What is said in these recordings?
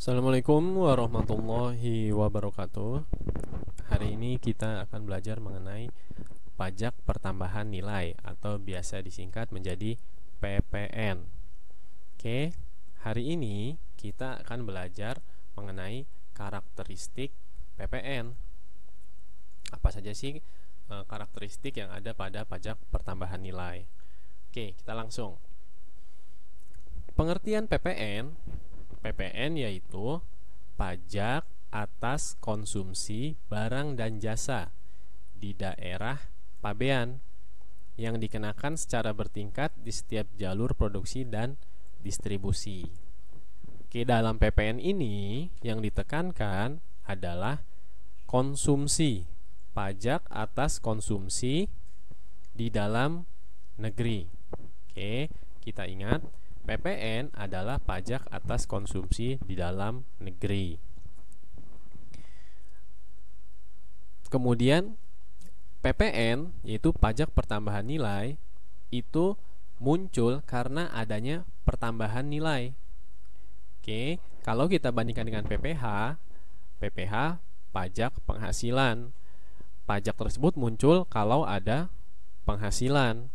Assalamualaikum warahmatullahi wabarakatuh. Hari ini kita akan belajar mengenai pajak pertambahan nilai atau biasa disingkat menjadi PPN. Oke, hari ini kita akan belajar mengenai karakteristik PPN. Apa saja sih e, karakteristik yang ada pada pajak pertambahan nilai? Oke, kita langsung. Pengertian PPN PPN yaitu pajak atas konsumsi barang dan jasa di daerah pabean yang dikenakan secara bertingkat di setiap jalur produksi dan distribusi. Oke, dalam PPN ini yang ditekankan adalah konsumsi, pajak atas konsumsi di dalam negeri. Oke, kita ingat PPN adalah pajak atas konsumsi di dalam negeri. Kemudian PPN yaitu pajak pertambahan nilai itu muncul karena adanya pertambahan nilai. Oke, kalau kita bandingkan dengan PPH, PPH pajak penghasilan. Pajak tersebut muncul kalau ada penghasilan.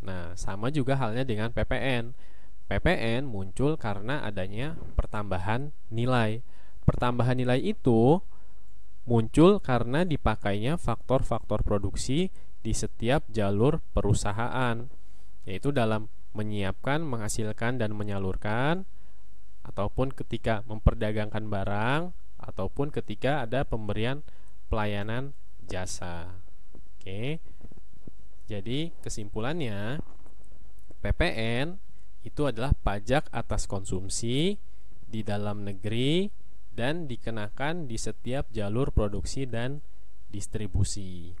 Nah, sama juga halnya dengan PPN. PPN muncul karena adanya pertambahan nilai. Pertambahan nilai itu muncul karena dipakainya faktor-faktor produksi di setiap jalur perusahaan, yaitu dalam menyiapkan, menghasilkan, dan menyalurkan, ataupun ketika memperdagangkan barang, ataupun ketika ada pemberian pelayanan jasa. Oke, jadi kesimpulannya, PPN itu adalah pajak atas konsumsi di dalam negeri dan dikenakan di setiap jalur produksi dan distribusi.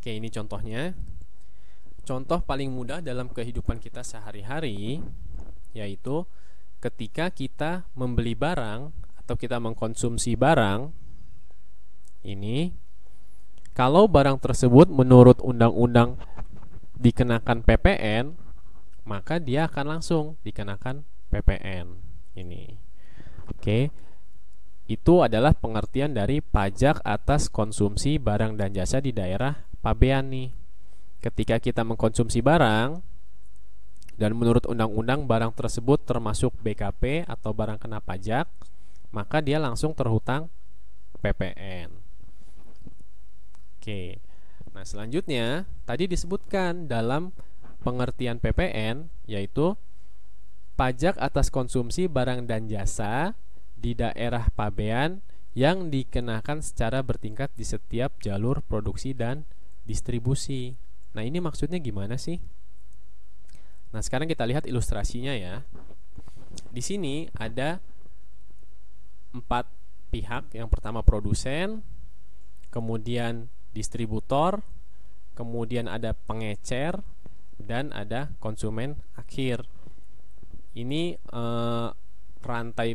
Oke, ini contohnya. Contoh paling mudah dalam kehidupan kita sehari-hari yaitu ketika kita membeli barang atau kita mengkonsumsi barang ini kalau barang tersebut menurut undang-undang dikenakan PPN maka dia akan langsung dikenakan PPN ini. Oke. Itu adalah pengertian dari pajak atas konsumsi barang dan jasa di daerah pabean nih. Ketika kita mengkonsumsi barang dan menurut undang-undang barang tersebut termasuk BKP atau barang kena pajak, maka dia langsung terhutang PPN. Oke. Nah, selanjutnya tadi disebutkan dalam pengertian PPN yaitu pajak atas konsumsi barang dan jasa di daerah pabean yang dikenakan secara bertingkat di setiap jalur produksi dan distribusi. Nah, ini maksudnya gimana sih? Nah, sekarang kita lihat ilustrasinya ya. Di sini ada empat pihak. Yang pertama produsen, kemudian distributor, kemudian ada pengecer, dan ada konsumen akhir. Ini eh, rantai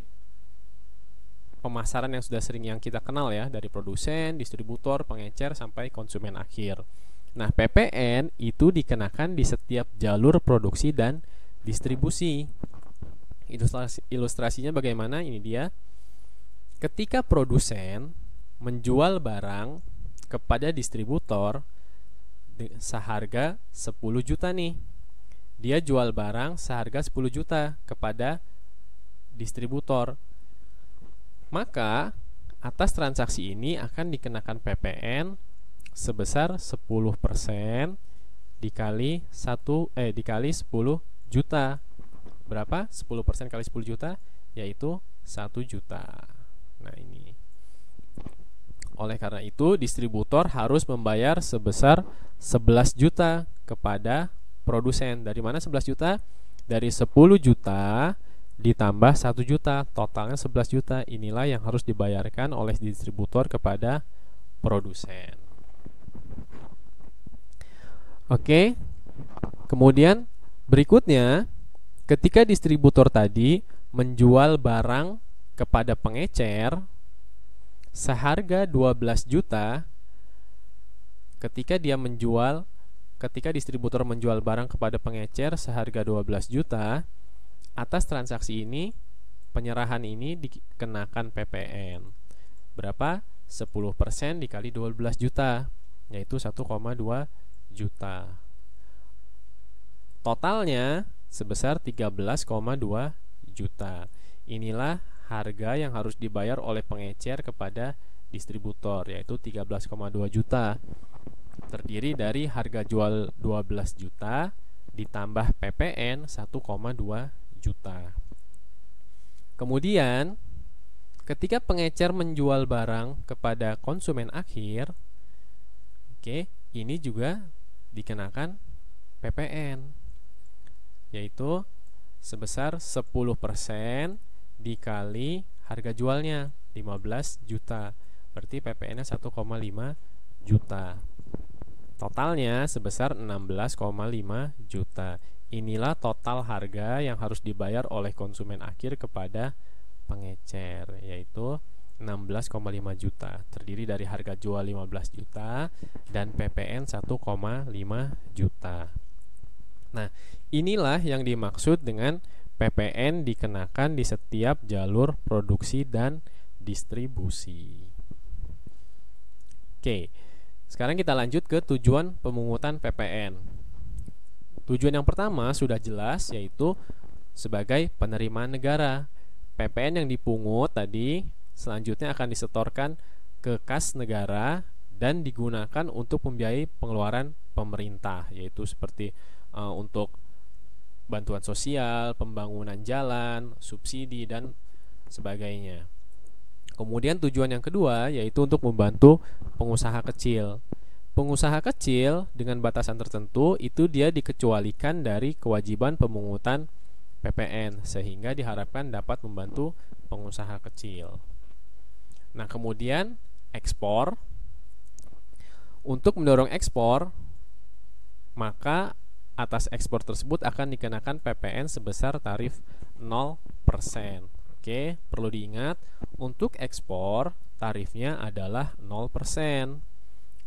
pemasaran yang sudah sering yang kita kenal ya dari produsen, distributor, pengecer sampai konsumen akhir. Nah, PPN itu dikenakan di setiap jalur produksi dan distribusi. Ilustrasi, ilustrasinya bagaimana? Ini dia. Ketika produsen menjual barang kepada distributor, seharga 10 juta nih. Dia jual barang seharga 10 juta kepada distributor. Maka atas transaksi ini akan dikenakan PPN sebesar 10% dikali 1 eh dikali 10 juta. Berapa? 10% kali 10 juta yaitu 1 juta. Nah, ini. Oleh karena itu, distributor harus membayar sebesar 11 juta kepada produsen. Dari mana 11 juta? Dari 10 juta ditambah 1 juta, totalnya 11 juta. Inilah yang harus dibayarkan oleh distributor kepada produsen. Oke. Kemudian berikutnya ketika distributor tadi menjual barang kepada pengecer, seharga 12 juta ketika dia menjual ketika distributor menjual barang kepada pengecer seharga 12 juta atas transaksi ini penyerahan ini dikenakan PPN berapa 10% dikali 12 juta yaitu 1,2 juta totalnya sebesar 13,2 juta inilah harga yang harus dibayar oleh pengecer kepada distributor yaitu 13,2 juta terdiri dari harga jual 12 juta ditambah PPN 1,2 juta. Kemudian ketika pengecer menjual barang kepada konsumen akhir, oke, okay, ini juga dikenakan PPN yaitu sebesar 10% dikali harga jualnya 15 juta. Berarti PPN-nya 1,5 juta. Totalnya sebesar 16,5 juta. Inilah total harga yang harus dibayar oleh konsumen akhir kepada pengecer yaitu 16,5 juta terdiri dari harga jual 15 juta dan PPN 1,5 juta. Nah, inilah yang dimaksud dengan PPN dikenakan di setiap jalur produksi dan distribusi. Oke, sekarang kita lanjut ke tujuan pemungutan PPN. Tujuan yang pertama sudah jelas yaitu sebagai penerimaan negara. PPN yang dipungut tadi selanjutnya akan disetorkan ke kas negara dan digunakan untuk membiayai pengeluaran pemerintah yaitu seperti uh, untuk bantuan sosial, pembangunan jalan, subsidi dan sebagainya. Kemudian tujuan yang kedua yaitu untuk membantu pengusaha kecil. Pengusaha kecil dengan batasan tertentu itu dia dikecualikan dari kewajiban pemungutan PPN sehingga diharapkan dapat membantu pengusaha kecil. Nah, kemudian ekspor untuk mendorong ekspor maka atas ekspor tersebut akan dikenakan PPN sebesar tarif 0%. Oke, perlu diingat untuk ekspor tarifnya adalah 0%.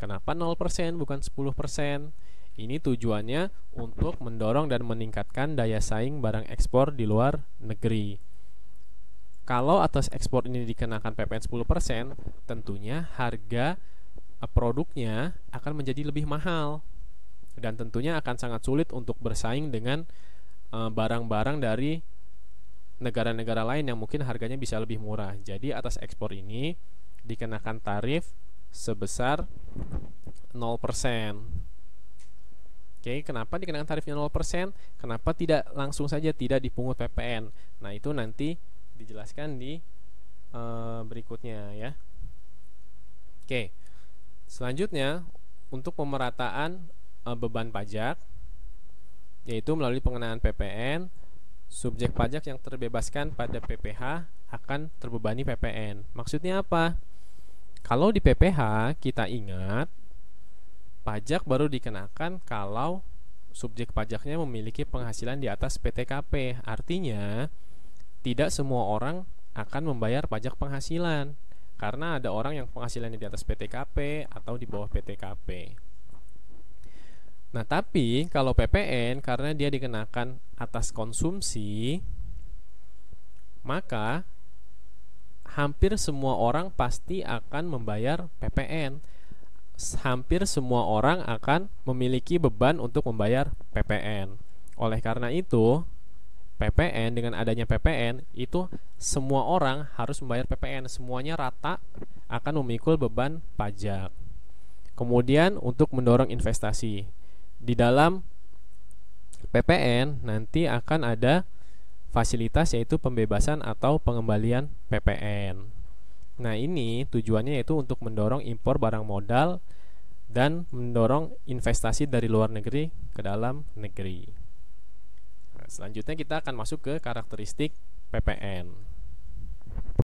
Kenapa 0% bukan 10%? Ini tujuannya untuk mendorong dan meningkatkan daya saing barang ekspor di luar negeri. Kalau atas ekspor ini dikenakan PPN 10%, tentunya harga eh, produknya akan menjadi lebih mahal dan tentunya akan sangat sulit untuk bersaing dengan eh, barang-barang dari negara-negara lain yang mungkin harganya bisa lebih murah. Jadi atas ekspor ini dikenakan tarif sebesar 0%. Oke, kenapa dikenakan tarifnya 0%? Kenapa tidak langsung saja tidak dipungut PPN? Nah, itu nanti dijelaskan di uh, berikutnya ya. Oke. Selanjutnya untuk pemerataan Eh, beban pajak yaitu melalui pengenaan PPN subjek pajak yang terbebaskan pada PPh akan terbebani PPN. Maksudnya apa? Kalau di PPh kita ingat pajak baru dikenakan kalau subjek pajaknya memiliki penghasilan di atas PTKP. Artinya tidak semua orang akan membayar pajak penghasilan karena ada orang yang penghasilannya di atas PTKP atau di bawah PTKP. Nah, tapi kalau PPN karena dia dikenakan atas konsumsi, maka hampir semua orang pasti akan membayar PPN. Hampir semua orang akan memiliki beban untuk membayar PPN. Oleh karena itu, PPN dengan adanya PPN itu semua orang harus membayar PPN, semuanya rata akan memikul beban pajak. Kemudian untuk mendorong investasi, di dalam PPN nanti akan ada fasilitas yaitu pembebasan atau pengembalian PPN. Nah, ini tujuannya yaitu untuk mendorong impor barang modal dan mendorong investasi dari luar negeri ke dalam negeri. Nah, selanjutnya kita akan masuk ke karakteristik PPN.